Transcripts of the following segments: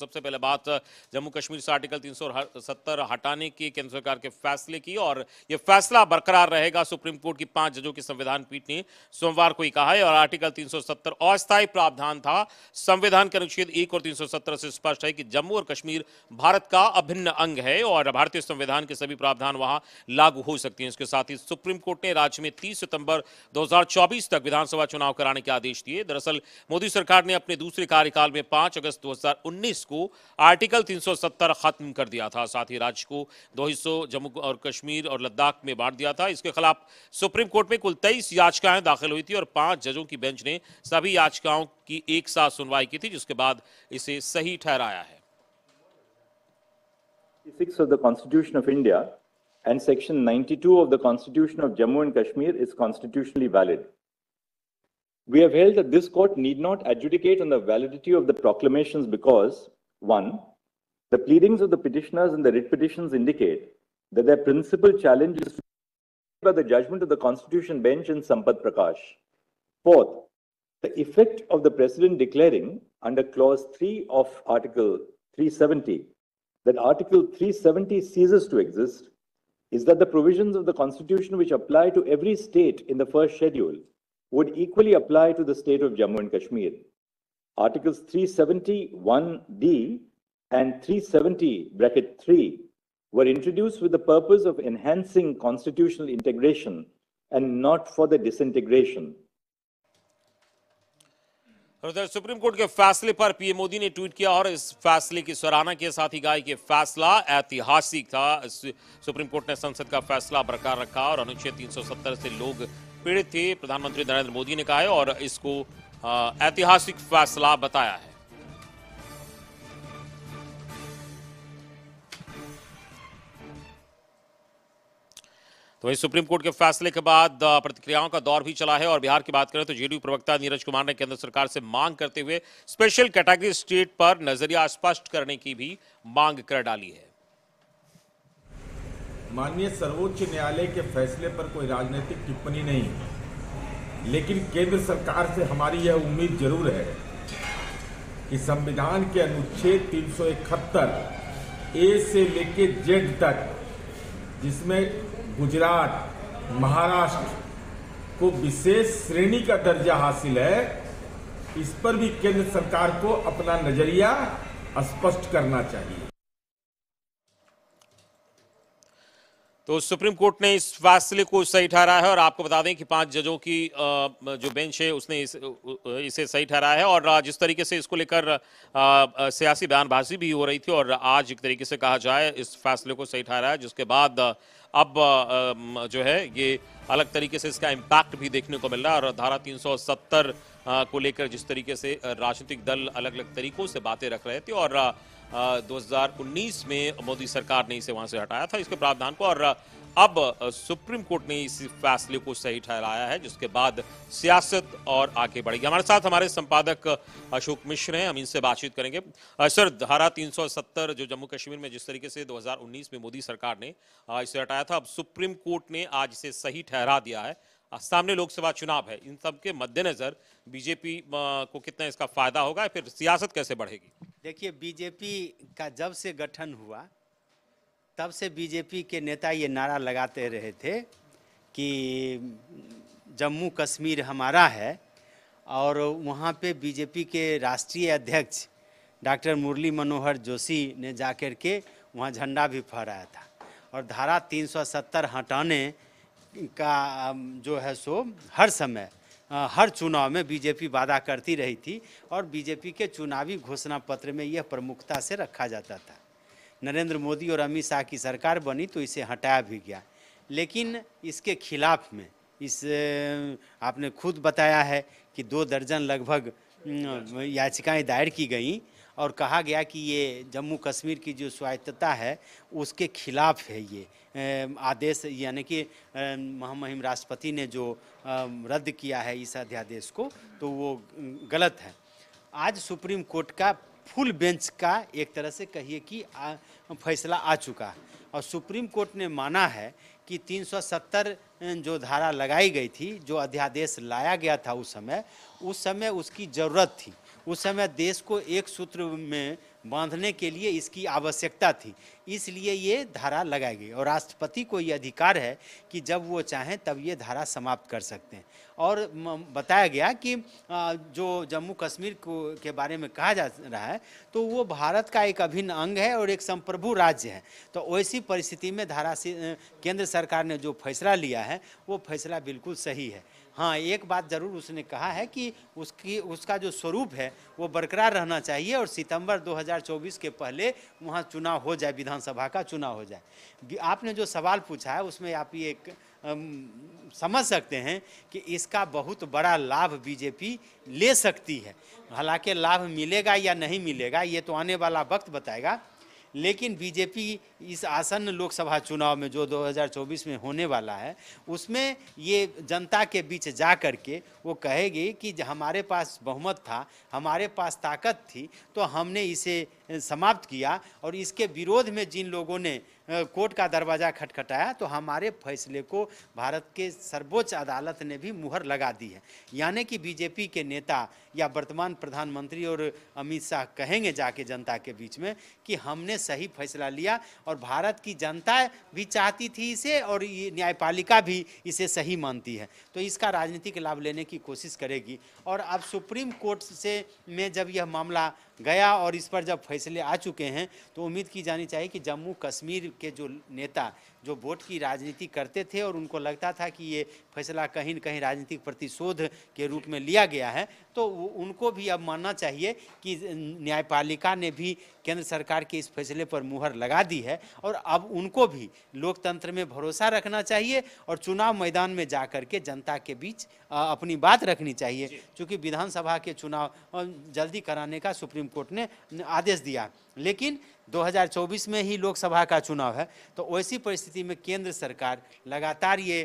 सबसे पहले बात जम्मू कश्मीर से आर्टिकल 370 हटाने की केंद्र सरकार के फैसले की और यह फैसला बरकरार रहेगा सुप्रीम कोर्ट की पांच जजों की संविधान पीठ ने सोमवार को ही कहा है और आर्टिकल 370 अस्थायी प्रावधान था संविधान के अनुच्छेद एक और 370 से स्पष्ट है कि जम्मू और कश्मीर भारत का अभिन्न अंग है और भारतीय संविधान के सभी प्रावधान वहां लागू हो सकते हैं इसके साथ ही सुप्रीम कोर्ट ने राज्य में तीस सितंबर दो तक विधानसभा चुनाव कराने के आदेश दिए दरअसल मोदी सरकार ने अपने दूसरे कार्यकाल में पांच अगस्त दो बाईस को आर्टिकल 370 खत्म कर दिया था साथ ही राज्य को दो हिस्सों जम्मू और कश्मीर और लद्दाख में बांट दिया था इसके खिलाफ सुप्रीम कोर्ट में कुल 23 याचिकाएं दाखिल हुई थी और पांच जजों की बेंच ने सभी याचिकाओं की एक साथ सुनवाई की थी जिसके बाद इसे सही ठहराया है and Section 92 of the Constitution of Jammu and Kashmir is constitutionally valid. We have held that this court need not adjudicate on the validity of the proclamations because, one, the pleadings of the petitioners and the writ petitions indicate that their principal challenge is by the judgment of the Constitution bench in Sampad Prakash. Fourth, the effect of the President declaring under Clause 3 of Article 370 that Article 370 ceases to exist is that the provisions of the Constitution which apply to every state in the first schedule would equally apply to the state of Jammu and Kashmir. Articles 371D and 370 bracket 3 were introduced with the purpose of enhancing constitutional integration and not for the disintegration. उधर supreme court के फैसले पर PM Modi ने tweet किया और इस फैसले की सराहना के साथ ही कहा कि फैसला ऐतिहासिक था सुप्रीम कोर्ट ने संसद का फैसला बरकरार रखा और अनुच्छेद 370 से लोग पीड़ित थे प्रधानमंत्री नरेंद्र मोदी ने कहा है और इसको ऐतिहासिक फैसला बताया है तो वही सुप्रीम कोर्ट के फैसले के बाद प्रतिक्रियाओं का दौर भी चला है और बिहार की बात करें तो जेडीयू प्रवक्ता नीरज कुमार ने केंद्र सरकार से मांग करते हुए स्पेशल कैटेगरी स्टेट पर नजरिया स्पष्ट करने की भी मांग कर डाली है माननीय सर्वोच्च न्यायालय के फैसले पर कोई राजनीतिक टिप्पणी नहीं है लेकिन केंद्र सरकार से हमारी यह उम्मीद जरूर है कि संविधान के अनुच्छेद तीन सौ इकहत्तर ए से लेकर जेड तक जिसमें गुजरात महाराष्ट्र को विशेष श्रेणी का दर्जा हासिल है इस पर भी केंद्र सरकार को अपना नजरिया स्पष्ट करना चाहिए तो सुप्रीम कोर्ट ने इस फैसले को सही ठहरा है और आपको बता दें कि पांच जजों की जो बेंच है उसने इस, इसे सही ठहराया है और जिस तरीके से इसको लेकर सियासी बयानबाजी भी हो रही थी और आज एक तरीके से कहा जाए इस फैसले को सही ठहरा है जिसके बाद अब जो है ये अलग तरीके से इसका इम्पैक्ट भी देखने को मिल रहा है और धारा 370 को लेकर जिस तरीके से राजनीतिक दल अलग अलग तरीकों से बातें रख रहे थे और 2019 में मोदी सरकार ने इसे वहां से हटाया था इसके प्रावधान को और अब सुप्रीम कोर्ट ने इस फैसले को सही ठहराया है जिसके बाद सियासत और आगे बढ़ेगी हमारे साथ हमारे संपादक अशोक मिश्र हैं हम इनसे बातचीत करेंगे सर धारा 370 जो जम्मू कश्मीर में जिस तरीके से 2019 में मोदी सरकार ने इसे हटाया था अब सुप्रीम कोर्ट ने आज इसे सही ठहरा दिया है सामने लोकसभा चुनाव है इन सब के मद्देनजर बीजेपी को कितना इसका फायदा होगा फिर सियासत कैसे बढ़ेगी देखिए बीजेपी का जब से गठन हुआ तब से बीजेपी के नेता ये नारा लगाते रहे थे कि जम्मू कश्मीर हमारा है और वहाँ पे बीजेपी के राष्ट्रीय अध्यक्ष डॉक्टर मुरली मनोहर जोशी ने जा कर के वहाँ झंडा भी फहराया था और धारा 370 हटाने का जो है सो हर समय हर चुनाव में बीजेपी वादा करती रही थी और बीजेपी के चुनावी घोषणा पत्र में यह प्रमुखता से रखा जाता था नरेंद्र मोदी और अमित शाह की सरकार बनी तो इसे हटाया भी गया लेकिन इसके खिलाफ में इस आपने खुद बताया है कि दो दर्जन लगभग याचिकाएं दायर की गई और कहा गया कि ये जम्मू कश्मीर की जो स्वायत्तता है उसके खिलाफ है ये आदेश यानी कि महामहिम राष्ट्रपति ने जो रद्द किया है इस अध्यादेश को तो वो गलत है आज सुप्रीम कोर्ट का फुल बेंच का एक तरह से कहिए कि फैसला आ चुका है और सुप्रीम कोर्ट ने माना है कि 370 जो धारा लगाई गई थी जो अध्यादेश लाया गया था उस समय उस समय उसकी ज़रूरत थी उस समय देश को एक सूत्र में बांधने के लिए इसकी आवश्यकता थी इसलिए ये धारा लगाई गई और राष्ट्रपति को ये अधिकार है कि जब वो चाहें तब ये धारा समाप्त कर सकते हैं और बताया गया कि जो जम्मू कश्मीर को के बारे में कहा जा रहा है तो वो भारत का एक अभिन्न अंग है और एक संप्रभु राज्य है तो वैसी परिस्थिति में धारा से केंद्र सरकार ने जो फैसला लिया है वो फैसला बिल्कुल सही है हाँ एक बात ज़रूर उसने कहा है कि उसकी उसका जो स्वरूप है वो बरकरार रहना चाहिए और सितंबर 2024 के पहले वहाँ चुनाव हो जाए विधान विधानसभा का चुनाव हो जाए आपने जो सवाल पूछा है उसमें आप ये समझ सकते हैं कि इसका बहुत बड़ा लाभ बीजेपी ले सकती है हालांकि लाभ मिलेगा या नहीं मिलेगा ये तो आने वाला वक्त बताएगा लेकिन बीजेपी इस आसन्न लोकसभा चुनाव में जो 2024 में होने वाला है उसमें ये जनता के बीच जा कर के वो कहेगी कि हमारे पास बहुमत था हमारे पास ताकत थी तो हमने इसे समाप्त किया और इसके विरोध में जिन लोगों ने कोर्ट का दरवाज़ा खटखटाया तो हमारे फैसले को भारत के सर्वोच्च अदालत ने भी मुहर लगा दी है यानी कि बीजेपी के नेता या वर्तमान प्रधानमंत्री और अमित शाह कहेंगे जाके जनता के बीच में कि हमने सही फैसला लिया और भारत की जनता भी चाहती थी इसे और न्यायपालिका भी इसे सही मानती है तो इसका राजनीतिक लाभ लेने की कोशिश करेगी और अब सुप्रीम कोर्ट से में जब यह मामला गया और इस पर जब फैसले आ चुके हैं तो उम्मीद की जानी चाहिए कि जम्मू कश्मीर के जो नेता जो वोट की राजनीति करते थे और उनको लगता था कि ये फैसला कहीं ना कहीं राजनीतिक प्रतिशोध के रूप में लिया गया है तो उनको भी अब मानना चाहिए कि न्यायपालिका ने भी केंद्र सरकार के इस फैसले पर मुहर लगा दी है और अब उनको भी लोकतंत्र में भरोसा रखना चाहिए और चुनाव मैदान में जा कर के जनता के बीच अपनी बात रखनी चाहिए क्योंकि विधानसभा के चुनाव जल्दी कराने का सुप्रीम कोर्ट ने आदेश दिया लेकिन 2024 में ही लोकसभा का चुनाव है तो वैसी परिस्थिति में केंद्र सरकार लगातार ये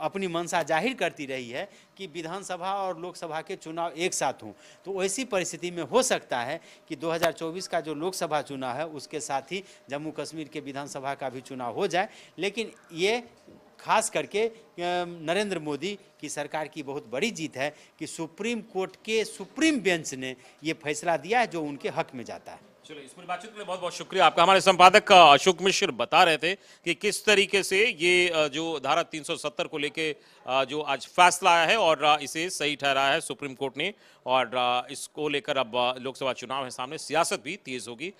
अपनी मंशा जाहिर करती रही है कि विधानसभा और लोकसभा के चुनाव एक साथ हों तो वैसी परिस्थिति में हो सकता है कि 2024 का जो लोकसभा चुनाव है उसके साथ ही जम्मू कश्मीर के विधानसभा का भी चुनाव हो जाए लेकिन ये खास करके नरेंद्र मोदी की सरकार की बहुत बड़ी जीत है कि सुप्रीम कोर्ट के सुप्रीम बेंच ने ये फैसला दिया है जो उनके हक में जाता है इस पूरी बातचीत के लिए बहुत बहुत शुक्रिया आपका हमारे संपादक अशोक मिश्र बता रहे थे कि किस तरीके से ये जो धारा 370 को लेके जो आज फैसला आया है और इसे सही ठहराया है सुप्रीम कोर्ट ने और इसको लेकर अब लोकसभा चुनाव है सामने सियासत भी तेज होगी